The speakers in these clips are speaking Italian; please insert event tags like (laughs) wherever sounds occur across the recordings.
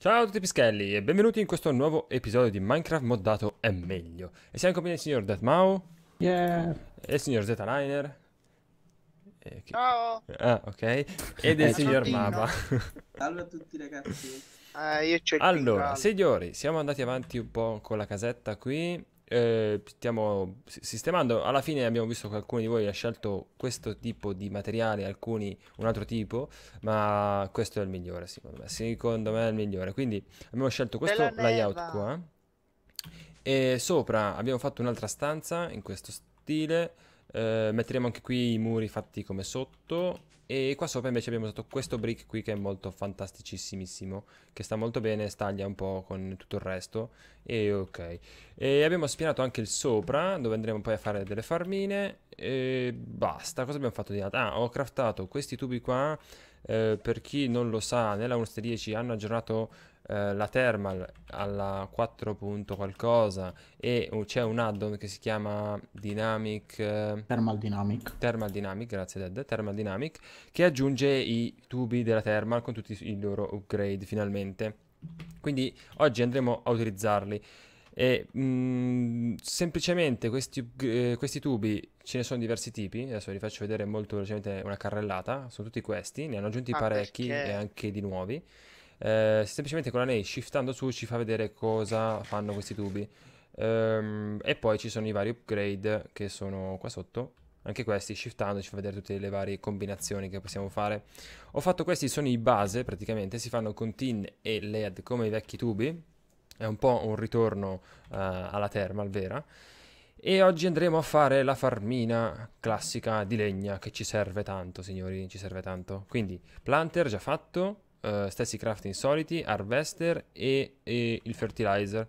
Ciao a tutti pischelli e benvenuti in questo nuovo episodio di Minecraft moddato è meglio E siamo in compagnia del signor Deathmau yeah. E il signor Zetaliner che... Ciao Ah ok E eh, del signor Maba Salve a tutti ragazzi eh, Allora signori siamo andati avanti un po' con la casetta qui eh, stiamo sistemando. Alla fine abbiamo visto che alcuni di voi ha scelto questo tipo di materiale, alcuni un altro tipo, ma questo è il migliore secondo me. Secondo me è il migliore. Quindi abbiamo scelto questo layout qua e sopra abbiamo fatto un'altra stanza in questo stile eh, metteremo anche qui i muri fatti come sotto. E qua sopra invece abbiamo usato questo brick qui che è molto fantasticissimissimo, che sta molto bene, staglia un po' con tutto il resto. E ok. E abbiamo spianato anche il sopra, dove andremo poi a fare delle farmine. E basta, cosa abbiamo fatto di altro? Ah, ho craftato questi tubi qua. Eh, per chi non lo sa, nella 1.10 hanno aggiornato eh, la thermal alla 4. qualcosa e uh, c'è un add-on che si chiama Dynamic eh, Thermal Dynamic Thermal Dynamic, grazie Ded, Thermal Dynamic che aggiunge i tubi della thermal con tutti i loro upgrade finalmente. Quindi oggi andremo a utilizzarli. E, mh, mm, semplicemente questi, eh, questi, tubi ce ne sono diversi tipi. Adesso vi faccio vedere molto velocemente una carrellata. Sono tutti questi, ne hanno aggiunti ah, parecchi perché... e anche di nuovi eh, semplicemente con la NAI shiftando su ci fa vedere cosa fanno questi tubi ehm, e poi ci sono i vari upgrade che sono qua sotto anche questi shiftando ci fa vedere tutte le varie combinazioni che possiamo fare ho fatto questi sono i base praticamente si fanno con tin e led come i vecchi tubi è un po' un ritorno uh, alla thermal vera e oggi andremo a fare la farmina classica di legna che ci serve tanto signori ci serve tanto quindi planter già fatto eh, stessi crafting soliti, harvester e, e, il fertilizer.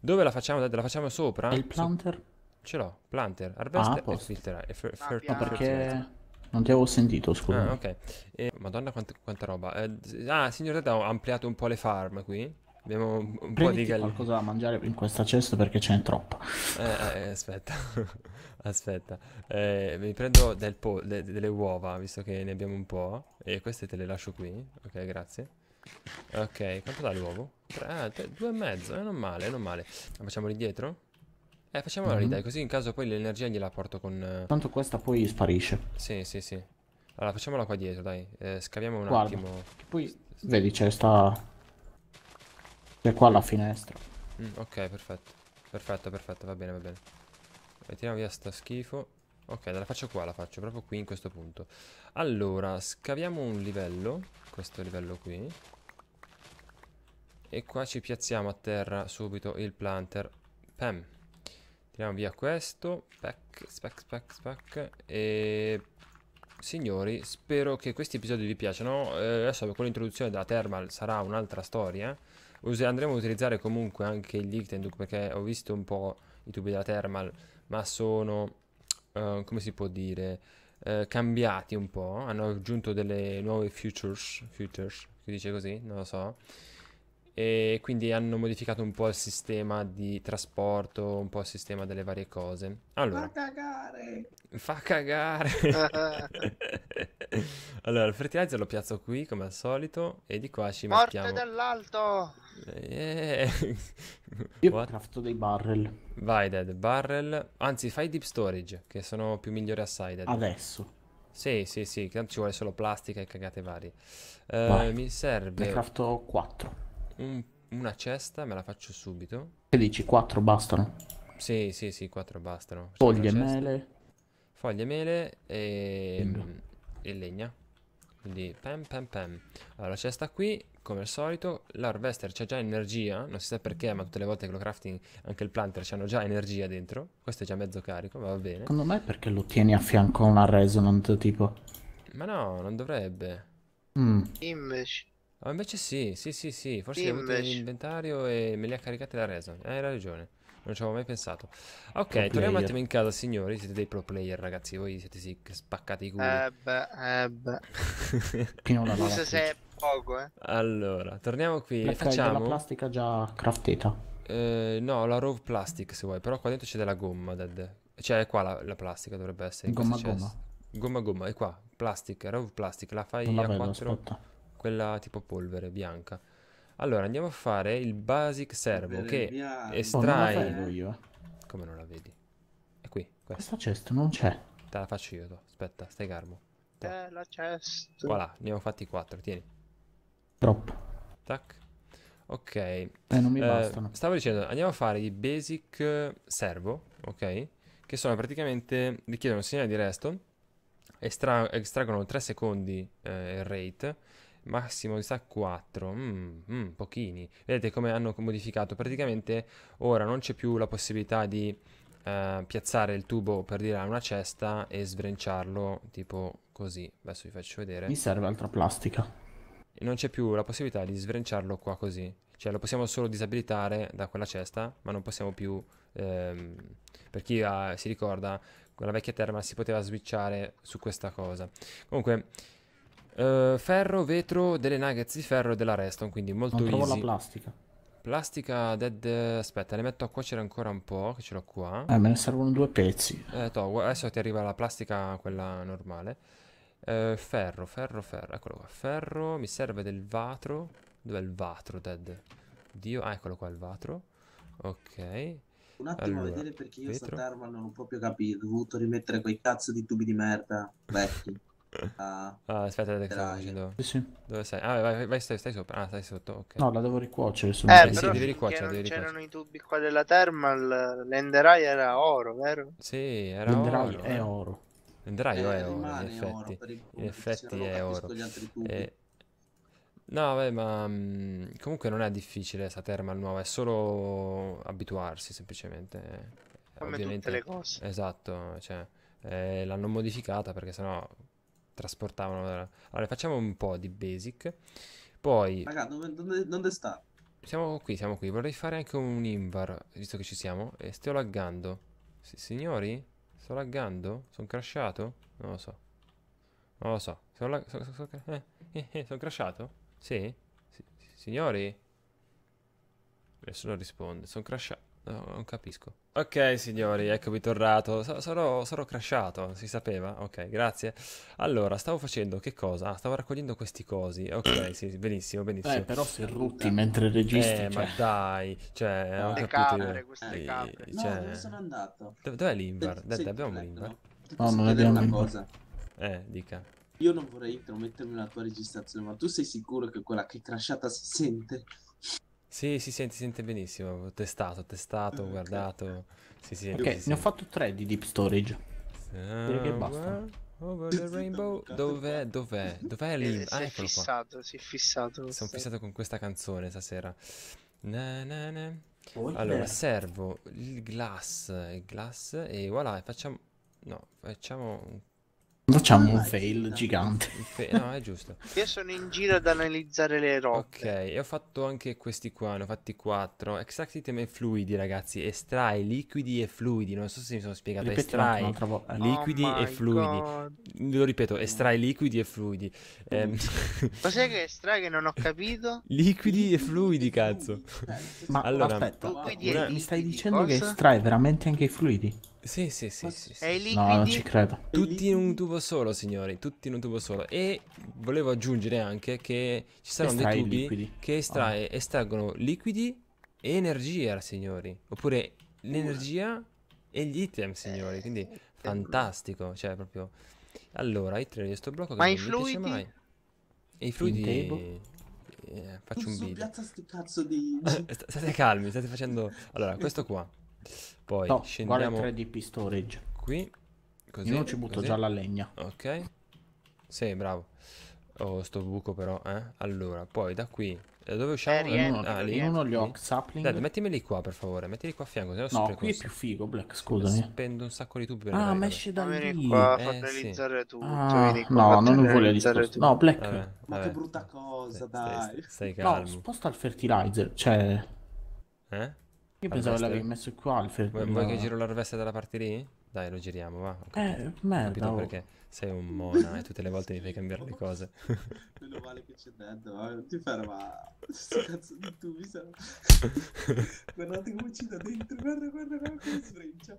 Dove la facciamo? La facciamo sopra? E il planter? So ce l'ho, planter, harvester ah, e, filter, e fer- fer- ah, perché... Non ti avevo sentito, scusa. Ah, ok. Eh, madonna, quanta, quanta roba. Eh, ah, signor Ted, ho ampliato un po' le farm qui. Abbiamo un Prenditi po' di galline. qualcosa da mangiare in questa cesta perché ce n'è troppa. Eh, eh aspetta. (laughs) Aspetta, eh, mi prendo de delle uova, visto che ne abbiamo un po'. E queste te le lascio qui. Ok, grazie. Ok, quanto dà l'uovo? Ah, due e mezzo, eh, non male, non male. La facciamo lì dietro? Eh, facciamola mm -hmm. lì, dai, così in caso poi l'energia gliela porto con... Eh, Tanto questa poi sparisce. Sì, sì, sì. Allora, facciamola qua dietro, dai. Eh, scaviamo un Guarda, attimo. Poi, vedi, c'è sta... C'è qua la finestra. Mm, ok, perfetto. Perfetto, perfetto, va bene, va bene. Mettiamo eh, via sta schifo. Ok, la faccio qua, la faccio proprio qui in questo punto. Allora, scaviamo un livello, questo livello qui. E qua ci piazziamo a terra subito il planter. Pam. Tiriamo via questo. Pack, spack, spack, spack. E... Signori, spero che questi episodi vi piacciono. Eh, adesso con l'introduzione della Thermal sarà un'altra storia. andremo a utilizzare comunque anche il Lictenduk perché ho visto un po' i tubi della Thermal ma sono, uh, come si può dire, uh, cambiati un po', hanno aggiunto delle nuove futures, futures, si dice così, non lo so, e quindi hanno modificato un po' il sistema di trasporto, un po' il sistema delle varie cose. Allora, fa cagare! Fa cagare! (laughs) allora, il fertilizer lo piazzo qui come al solito e di qua ci Morte mettiamo... Morte dell'alto! Yeah. Io What? crafto dei barrel. Vai, Dead, barrel. Anzi, fai deep storage, che sono più migliori assai, Dead. Adesso. Sì, sì, sì, ci vuole solo plastica e cagate varie. Uh, mi serve... Ne crafto 4. Un, una cesta, me la faccio subito. Che dici, 4 bastano? Sì, sì, sì, 4 bastano. Foglie, mele. Foglie, mele e, e legna. Quindi, pam, pam, pam. Allora, la cesta qui, come al solito. L'Harvester c'ha già energia, non si sa perché, ma tutte le volte che lo crafting anche il planter c'hanno già energia dentro. Questo è già mezzo carico, ma va bene. Secondo me perché lo tieni a fianco a una resonant tipo? Ma no, non dovrebbe. Mm. Invece. Oh, invece sì, sì, sì, sì, forse li ho avuto nell'inventario e me li ha caricate la resonant. Eh, hai ragione, non ci avevo mai pensato. Ok, torniamo un attimo in casa, signori. Siete dei pro player, ragazzi. Voi siete sì, spaccati i culi. Eh beh, eh beh. Scusa se poco, eh. Allora, torniamo qui. Perché Facciamo... la plastica già craftata. Eh, no, la Rove Plastic se vuoi, però qua dentro c'è della gomma, Dad. Cioè, qua la, la plastica dovrebbe essere. Gomma gomma. Gomma gomma, è qua. Plastic, Rove Plastic, la fai la a vedo, 4. Aspetta. Quella tipo polvere, bianca. Allora, andiamo a fare il Basic Servo, che bianca. estrae... Oh, non io, eh. Come non la vedi? È qui, questa. Questa chest non c'è. Te la faccio io, tu. aspetta, stai calmo. Te eh, la chest. Voilà, ne ho fatti 4, tieni. Troppo. Tac. Ok. Eh, non mi eh, bastano. Stavo dicendo, andiamo a fare i basic eh, servo, ok? Che sono praticamente, richiedono un segnale di resto, estra estraggono 3 secondi eh, rate, massimo di sa 4, mm, mm, pochini. Vedete come hanno modificato, praticamente ora non c'è più la possibilità di eh, piazzare il tubo per dire a una cesta e sbrenciarlo tipo così. Adesso vi faccio vedere. Mi serve altra plastica e non c'è più la possibilità di sbrenciarlo qua così. Cioè lo possiamo solo disabilitare da quella cesta, ma non possiamo più... Ehm, per chi ha, ah, si ricorda, con la vecchia terma si poteva switchare su questa cosa. Comunque, eh, ferro, vetro, delle nuggets di ferro e della redstone, quindi molto non easy. la plastica. Plastica dead... aspetta, le metto a cuocere ancora un po', che ce l'ho qua. Eh, me ne servono due pezzi. Eh, to, adesso ti arriva la plastica, quella normale. Eh, ferro, ferro, ferro. Eccolo qua. Ferro, mi serve del vatro. Dov'è il vatro, Ted? Dio, ah, eccolo qua il vatro. Ok. Un attimo allora, a vedere perché io vetro. Saterman non ho proprio capito. Ho dovuto rimettere quei cazzo di tubi di merda vecchi. (laughs) ah, ah, aspetta, che stavo Sì. Dove sei? Ah, vai, vai stai, stai, sopra. Ah, stai sotto. Okay. No, la devo ricuocere. Sono eh, sì, devi ricuocere. Devi c'erano i tubi qua della Thermal. L'Enderai era oro, vero? Sì, era L'enderai oro. È eh. oro. Venderai è eh, oro, in effetti. Oro in effetti è oro. E... No, vabbè, ma mh, comunque non è difficile questa thermal nuova, è solo abituarsi semplicemente. Eh, Come Ovviamente, le cose. Esatto, cioè, eh, l'hanno modificata perché sennò trasportavano... Eh. Allora, facciamo un po' di basic. Poi... Raga, dove, dove, dove sta? Siamo qui, siamo qui. Vorrei fare anche un invar, visto che ci siamo. E sto laggando. signori? Sto laggando? Sono crashato? Non lo so. Non lo so. Sono lag... So, so, so, eh, eh, eh, sono crashato? Sì? sì? Signori? Nessuno risponde. Sono crashato. No, non capisco. Ok, signori, eccomi tornato. sarò, sarò crashato, si sapeva? Ok, grazie. Allora, stavo facendo che cosa? Ah, stavo raccogliendo questi cosi. Ok, (coughs) sì, benissimo, benissimo. Eh, però se rutti eh, mentre registri... Eh, cioè... ma dai, cioè... No, ho le capito, camere, queste eh, camere. No, dove cioè, sono andato? Dov'è l'Invar? Dai, sì, abbiamo l'Invar? No, non abbiamo una cosa. Eh, dica. Io non vorrei intromettermi nella tua registrazione, ma tu sei sicuro che quella che è crashata si sente? Sì, si sente, sente benissimo. Ho testato, ho testato, ho ah, guardato. Sì, sì, ok, ne ho fatto tre di deep storage. Ah, Direi che basta. Over the rainbow, dov'è? Dov'è? Dov'è eh, lì? Ah, è fissato, si è fissato. Sono fissato con questa canzone stasera. Na, na, na. Oh, allora, servo il glass, il glass e voilà, facciamo... No, facciamo Facciamo un ah, fail gigante. No, è giusto. (laughs) Io sono in giro ad analizzare le rocce. Ok, e ho fatto anche questi qua, ne ho fatti quattro. Extract item e fluidi, ragazzi. Estrai liquidi e fluidi. Non so se mi sono spiegato. Ripeti estrai eh, liquidi oh e fluidi. God. Lo ripeto, estrai liquidi e fluidi. Eh. (laughs) Cos'è che estrai che non ho capito? liquidi e fluidi, cazzo. Ma allora, aspetta, una... mi stai dicendo cosa? che estrai veramente anche i fluidi? Sì, sì, sì, sì, sì. E lì, no, non ci credo. Tutti in un tubo solo, signori, tutti in un tubo solo. E volevo aggiungere anche che ci saranno dei tubi liquidi. che estra oh. estraggono liquidi e energia, signori. Oppure l'energia e gli item, eh, signori. Quindi fantastico, cioè proprio... Allora, i tre di questo blocco che Ma non mi piace mai. E i fluidi... Eh, faccio un video. St (laughs) state calmi, state facendo... Allora, questo qua poi no, scendiamo... guarda 3DP storage. Qui. Così, Io non ci butto così. già la legna. Ok. Sì, bravo. Oh, sto buco però, eh. Allora, poi da qui... Da dove usciamo? Eh, non, ah, lì. non gli ox sapling. Dai, mettimeli qua, per favore. Mettili qua a fianco. No, qui è più figo, Black, scusami. Spendo un sacco di tubi per Ah, ma esce da lì. Vieni qua, eh, fa sì. tutto. Ah, vieni qua, no, non voglio realizzare tutto. No, Black. Vabbè, ma che brutta cosa, sì, dai. Stai, stai calmo. No, sposta il fertilizer, cioè... Eh? Io pensavo l'avevi messo qua Alfred. Vuoi, vuoi che giro la rovescia dalla parte lì? Dai, lo giriamo, va. Eh, merda. Ho capito oh. perché sei un mona e tutte le volte mi fai cambiare le cose. (laughs) Meno male che c'è dentro, va. Non ti ferma. Sto cazzo di tu, mi sa. (laughs) Guardate come ci da dentro, guarda, guarda, guarda come sbrincia.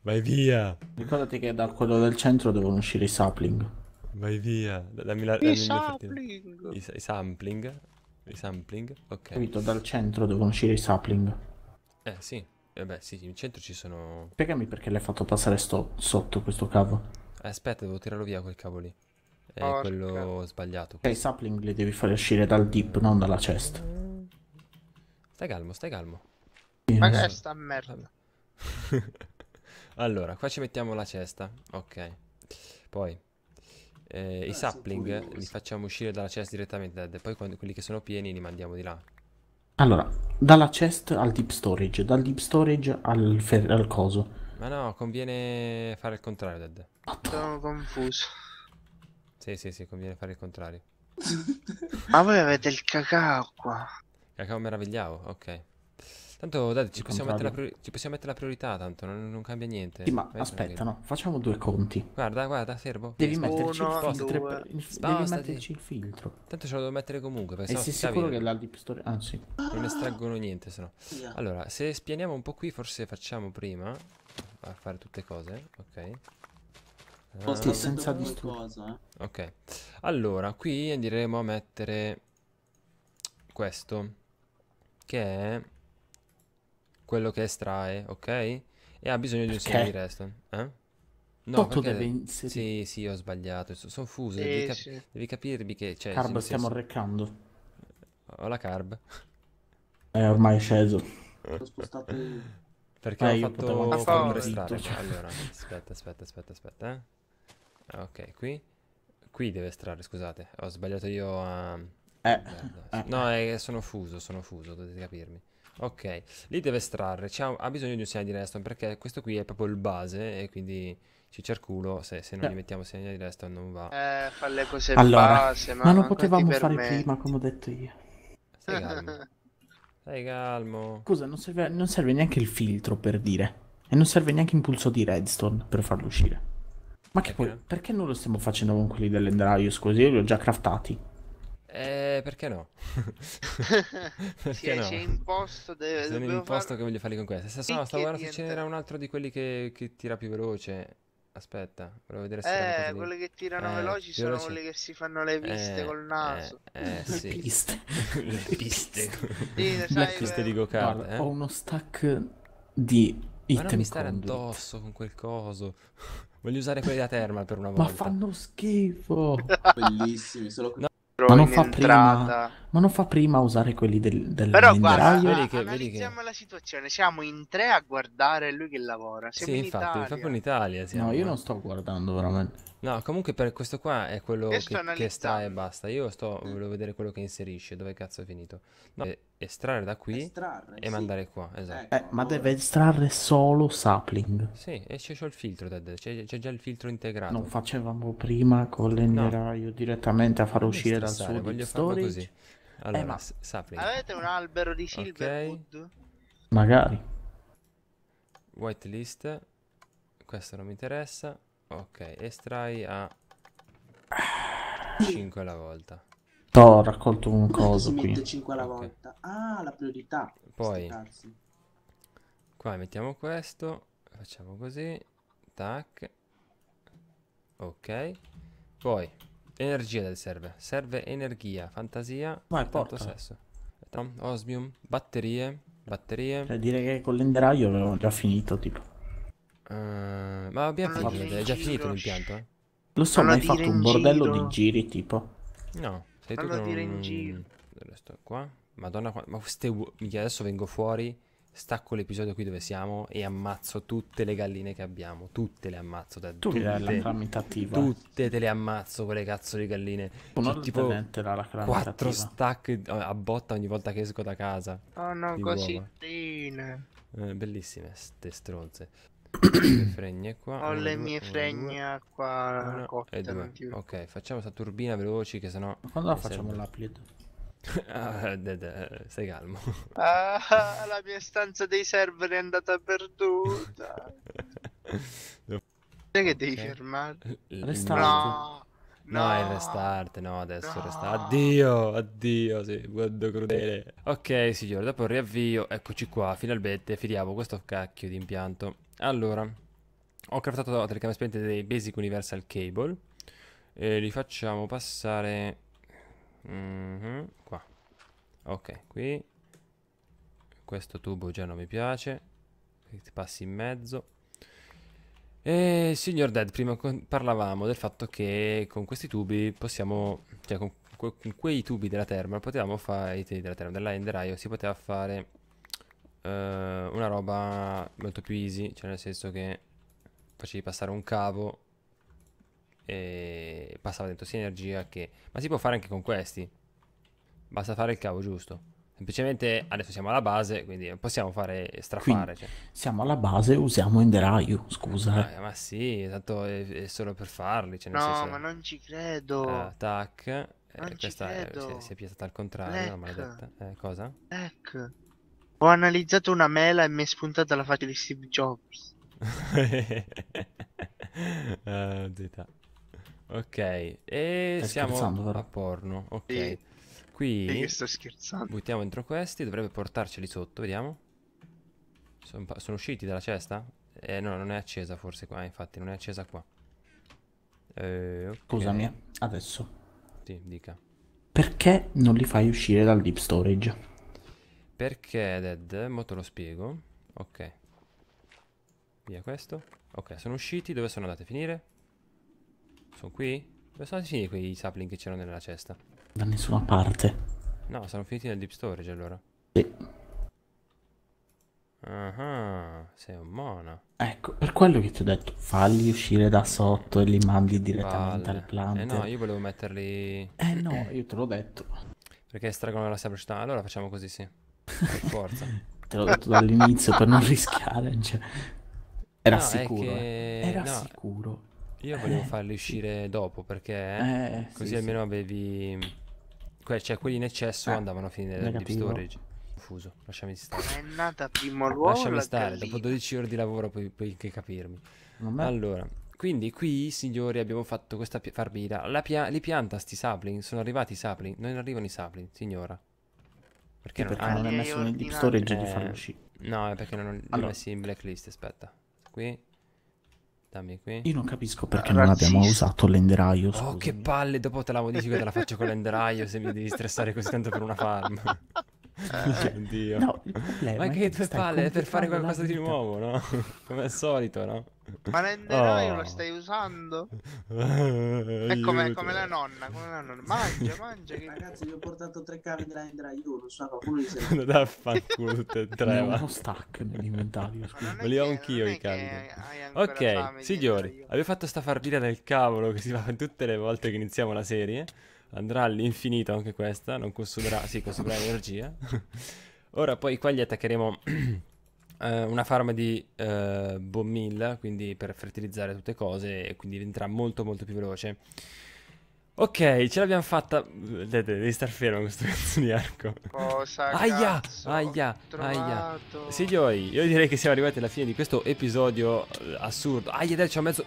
(laughs) Vai via. Ricordati che da quello del centro devono uscire i sapling. Vai via. Dammi la... Dammi I sapling. I, I sampling. I sampling? ok. Capito, dal centro devono uscire i sapling. Eh sì, vabbè eh beh sì, in centro ci sono... Spiegami perché l'hai fatto passare sto... sotto questo cavo. Eh, aspetta, devo tirarlo via quel cavo lì. È Porca. quello sbagliato. Questo. i sapling li devi fare uscire dal deep, non dalla chest. Stai calmo, stai calmo. Ma che sta merda? (laughs) allora, qua ci mettiamo la cesta. Ok. Poi eh, i eh, sapling li facciamo uscire dalla chest direttamente, Dad. Poi quando, quelli che sono pieni li mandiamo di là. Allora, dalla chest al deep storage, dal deep storage al, al coso. Ma no, conviene fare il contrario, dead Sono confuso. Sì, sì, sì, conviene fare il contrario. Ma voi avete il cacao qua. Cacao meravigliavo, ok. Tanto dai, ci, possiamo mettere, ci possiamo, mettere la priorità, tanto non, non cambia niente. Sì, ma Vai, aspetta, no, facciamo due conti. Guarda, guarda, servo. Devi metterci, Uno, il, filtro, per... devi metterci il filtro. Tanto ce lo devo mettere comunque. E sei si sicuro che la deep story... Ah, Non estraggono niente, se no. Yeah. Allora, se spianiamo un po' qui, forse facciamo prima a fare tutte cose, ok. Ah, senza distruggere. Ok. Allora, qui andremo a mettere questo che è quello che estrae, ok? E ha bisogno di un segno di resto. Eh? No, Tutto perché... deve inserire. Sì, sì, ho sbagliato. Sono fuso. Eh, devi, cap- devi, capirmi che. Cioè, carb, stiamo senso... arreccando. Ho la carb. È ormai sceso. L'ho spostato Perché eh, ho fatto un fatto... restrare. Allora, aspetta, aspetta, aspetta, aspetta. Eh? Ok, qui. Qui deve estrarre, scusate. Ho sbagliato io a... Eh. eh no, eh. sono fuso, sono fuso, dovete capirmi. Ok, lì deve estrarre, ha bisogno di un segno di redstone perché questo qui è proprio il base e quindi ci c'è cerculo se, se non gli eh. mettiamo segno di redstone non va. Eh, fa le cose allora, base, ma, ma non potevamo fare prima come ho detto io. Stai calmo. Stai calmo. Scusa, non serve, non serve neanche il filtro per dire e non serve neanche impulso di redstone per farlo uscire. Ma che poi, perché non lo stiamo facendo con quelli dell'Enderius così? Li ho già craftati. Eh, perché no? (laughs) perché sì, no? c'è imposto. De- Sono l'imposto far... che voglio farli con questo. Stasera stavo guardando se ce n'era un altro di quelli che, che tira più veloce. Aspetta, volevo vedere se. Eh, quelli che tirano eh, veloci sono veloci. quelli che si fanno le piste eh, col naso. Eh, eh (laughs) (laughs) sì. le piste. le eh. piste. sì, le piste di go-kart. Eh? Ho uno stack di Hit Ma non mi stare conduct. addosso con quel coso. Voglio usare quelli da Thermal per una volta. Ma fanno schifo. Bellissimi, solo No. Ma non fa entrata. prima ma non fa prima a usare quelli del, del Però guarda, vedi che, vedi la situazione. Siamo in tre a guardare lui che lavora. Siamo sì, in infatti, Italia. proprio in Italia siamo. No, io non sto guardando veramente. No, comunque per questo qua è quello che, che, sta e basta. Io sto, mm. volevo vedere quello che inserisce, dove cazzo è finito. No, eh, estrarre da qui estrarre, e sì. mandare qua, esatto. Eh, ma deve estrarre solo sapling. Sì, e c'è già il filtro, c'è, già il filtro integrato. Non facevamo prima con l'enderaio no. direttamente a far uscire dal suo voglio storage. farlo così. Allora, eh, ma... sapri. Avete un albero di Silverwood? Okay. Magari. Whitelist. Questo non mi interessa. Ok, estrai a 5 alla volta. T'ho ho raccolto un coso qui. 5 alla okay. volta. Ah, la priorità. Poi qua mettiamo questo, facciamo così. Tac. Ok. Poi Energia del serve. Serve energia, fantasia, Ma è porto sesso. Osmium, batterie, batterie. Cioè, direi che con l'enderaio avevo già finito, tipo. Uh, ma abbiamo ah, finito, è già finito l'impianto? Eh? Lo so, ma hai fatto un bordello giro. di giri, tipo. No, sei tu che non... Resto qua. Madonna, ma queste... Adesso vengo fuori stacco l'episodio qui dove siamo e ammazzo tutte le galline che abbiamo. Tutte le ammazzo. Te, cioè tu tutte, tutte, te le ammazzo quelle cazzo di galline. Sono cioè, tipo quattro stack eh, a botta ogni volta che esco da casa. Oh no, così. Eh, bellissime ste stronze. (coughs) le fregne qua. Ho le mie fregne qua. Una, cotta, ok, facciamo questa turbina veloci che sennò... Ma quando la facciamo l'upload? Ah, de, de, stai calmo. (laughs) Ah, la mia stanza dei server è andata perduta. Sai che devi okay. fermare? No, no, no, il restart, no, adesso no. restart. Addio, addio, sì, guardo crudele. Ok, signore, dopo il riavvio, eccoci qua, finalmente filiamo questo cacchio di impianto. Allora, ho craftato la telecamera spente dei Basic Universal Cable. E li facciamo passare Mm -hmm, qua. Ok, qui. Questo tubo già non mi piace. Ti passi in mezzo. E signor Dead, prima parlavamo del fatto che con questi tubi possiamo, cioè con, que con quei tubi della terma, potevamo fare, i tubi della terma, della Enderaio, si poteva fare uh, una roba molto più easy, cioè nel senso che facevi passare un cavo e passava dentro sia energia che... Ma si può fare anche con questi. Basta fare il cavo giusto. Semplicemente adesso siamo alla base, quindi possiamo fare strafare. cioè. Siamo alla base, usiamo Enderaio, scusa. Eh, ma sì, tanto è, è, solo per farli. Cioè, no, senso, ma non ci credo. Uh, tac, eh, questa è, si, è, si è piazzata al contrario, ecco. maledetta. Eh, cosa? Ecco. Ho analizzato una mela e mi è spuntata la faccia di Steve Jobs. uh, (laughs) eh, zeta. Ok, e Stai siamo a porno. Ok, e... qui buttiamo dentro questi, dovrebbe portarceli sotto, vediamo. Sono, sono usciti dalla cesta? Eh no, non è accesa forse qua, infatti non è accesa qua. Eh, okay. Scusami, adesso. Sì, dica. Perché non li fai uscire dal deep storage? Perché, Dead, mo te lo spiego. Ok. Via questo. Ok, sono usciti, dove sono andati a finire? Sono qui? Dove sono finiti quei sapling che c'erano nella cesta? Da nessuna parte. No, sono finiti nel deep storage allora. Sì. Ah, sei un mono. Ecco, per quello che ti ho detto, falli uscire da sotto e li mandi direttamente Valle. al plant. Eh no, io volevo metterli... Eh no, io te l'ho detto. Perché estraggono la sabrestà, allora facciamo così, sì. Per forza. (laughs) te l'ho detto dall'inizio per non rischiare, cioè... Era no, sicuro, eh. che... eh. Era no. sicuro. Io volevo eh, farli uscire sì. dopo perché eh, così sì, almeno sì. avevi... Que- cioè quelli in eccesso eh, andavano a finire nel deep storage. Confuso, lasciami stare. È nata primo l'uovo Lasciami stare, dopo 12 ore di lavoro puoi, puoi che capirmi. Vabbè. Allora, quindi qui, signori, abbiamo fatto questa pi- farbina. La pia- li pianta sti sapling? Sono arrivati i sapling? Non arrivano i sapling, signora. Perché, sì, non, perché ah, non hai messo eh, nel deep storage eh, di farlo uscire? No, è perché non, allora. li ho messi in blacklist, aspetta. Qui... Dammi qui. Io non capisco perché Razzista. non abbiamo usato l'enderaio. Oh, scusami. Oh, che palle, dopo te la modifico e te la faccio con l'enderaio se mi devi stressare così tanto per una farm. Eh. Oddio. No, ma che due palle, per fare qualcosa di nuovo, no? Come al solito, no? Ma l'enderoi oh. lo stai oh. usando? (laughs) È come, come, la nonna, come la nonna. Mangia, mangia. Che... Ragazzi, vi ho portato tre cavi dell'enderoi. Io non so, qualcuno li serve. (laughs) da fanculo tutte e tre. No, uno stack nell'inventario. Volevo che, anch'io i cavi. Ok, signori, avevo fatto sta fardina del cavolo che si fa tutte le volte che iniziamo la serie. Andrà all'infinito anche questa, non consumerà, sì, consumerà energia. (laughs) Ora poi qua gli attaccheremo eh, una farma di eh, bommilla, quindi per fertilizzare tutte cose, e quindi diventerà molto molto più veloce. Ok, ce l'abbiamo fatta. Vedete, devi star fermo questo cazzo (laughs) di arco. Cosa? Aia! Cazzo, aia! Aia! Signori, io direi che siamo arrivati alla fine di questo episodio eh, assurdo. Aia, dai, c'ho mezzo. (laughs)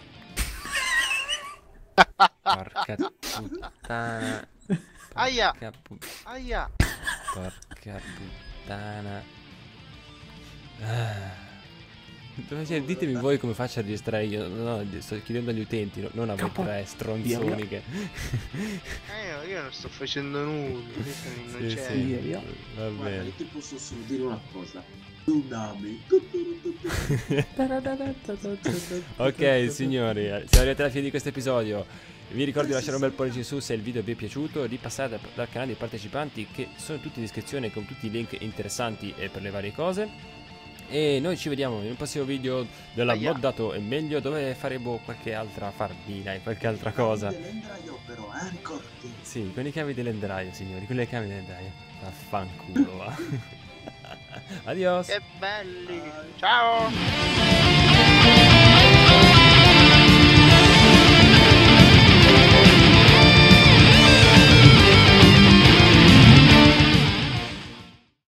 Porca puttana. Porca aia! Put... Aia! Porca puttana. Eh. Cioè, ditemi voi come faccio a registrare io. No, sto chiedendo agli utenti, no, non a Capo... tre stronzoni che. eh, io non sto facendo nulla. Non sì, c'è. Sì, Va bene. io ti posso solo dire una cosa. Tsunami. (laughs) ok, signori, siamo arrivati alla fine di questo episodio. Vi ricordo di lasciare un bel pollice in su se il video vi è piaciuto, di passare dal, dal canale dei partecipanti che sono tutti in descrizione con tutti i link interessanti per le varie cose. E noi ci vediamo nel prossimo video della Aia. moddato e meglio dove faremo qualche altra fardina e eh, qualche altra cosa. Però, eh, sì, con i cavi dell'endraio, signori, con le cavi dell'endraio. Vaffanculo, va. (laughs) Adios. Che belli. Ciao.